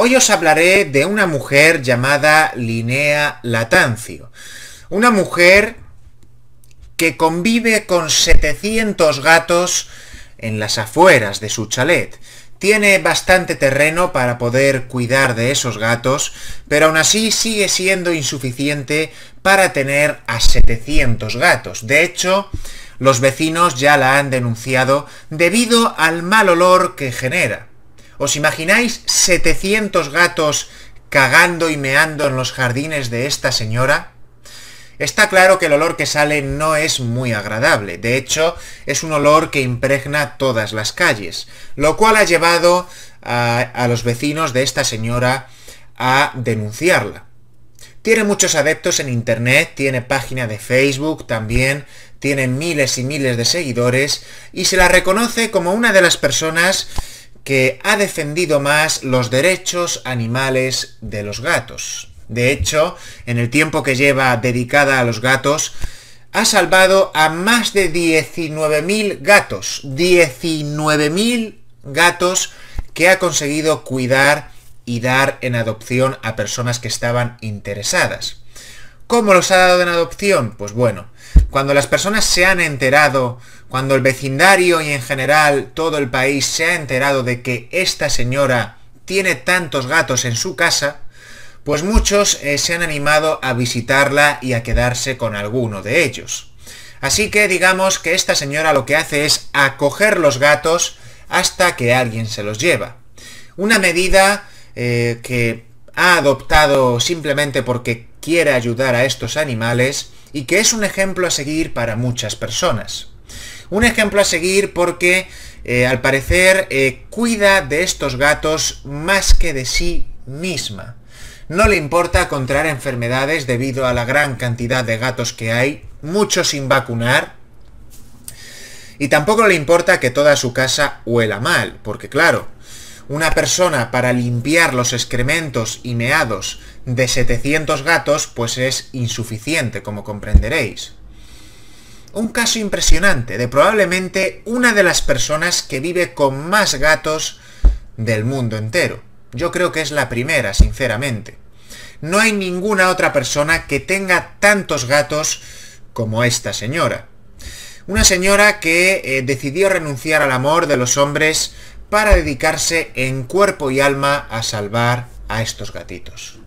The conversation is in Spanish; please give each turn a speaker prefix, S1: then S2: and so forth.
S1: Hoy os hablaré de una mujer llamada Linnea Latancio. Una mujer que convive con 700 gatos en las afueras de su chalet. Tiene bastante terreno para poder cuidar de esos gatos, pero aún así sigue siendo insuficiente para tener a 700 gatos. De hecho, los vecinos ya la han denunciado debido al mal olor que genera. ¿Os imagináis 700 gatos cagando y meando en los jardines de esta señora? Está claro que el olor que sale no es muy agradable, de hecho es un olor que impregna todas las calles, lo cual ha llevado a, los vecinos de esta señora a denunciarla. Tiene muchos adeptos en Internet, tiene página de Facebook también, tiene miles y miles de seguidores y se la reconoce como una de las personas que ha defendido más los derechos animales de los gatos. De hecho, en el tiempo que lleva dedicada a los gatos, ha salvado a más de 19.000 gatos. 19.000 gatos que ha conseguido cuidar y dar en adopción a personas que estaban interesadas. ¿Cómo los ha dado en adopción? Pues bueno, cuando las personas se han enterado, cuando el vecindario y en general todo el país se ha enterado de que esta señora tiene tantos gatos en su casa, pues muchos eh, se han animado a visitarla y a quedarse con alguno de ellos. Así que digamos que esta señora lo que hace es acoger los gatos hasta que alguien se los lleva. Una medida eh, que ha adoptado simplemente porque quiere ayudar a estos animales y que es un ejemplo a seguir para muchas personas. Un ejemplo a seguir porque eh, al parecer eh, cuida de estos gatos más que de sí misma. No le importa contraer enfermedades debido a la gran cantidad de gatos que hay, muchos sin vacunar, y tampoco le importa que toda su casa huela mal, porque claro, una persona para limpiar los excrementos y meados de 700 gatos pues es insuficiente, como comprenderéis. Un caso impresionante de probablemente una de las personas que vive con más gatos del mundo entero. Yo creo que es la primera, sinceramente. No hay ninguna otra persona que tenga tantos gatos como esta señora. Una señora que eh, decidió renunciar al amor de los hombres para dedicarse en cuerpo y alma a salvar a estos gatitos.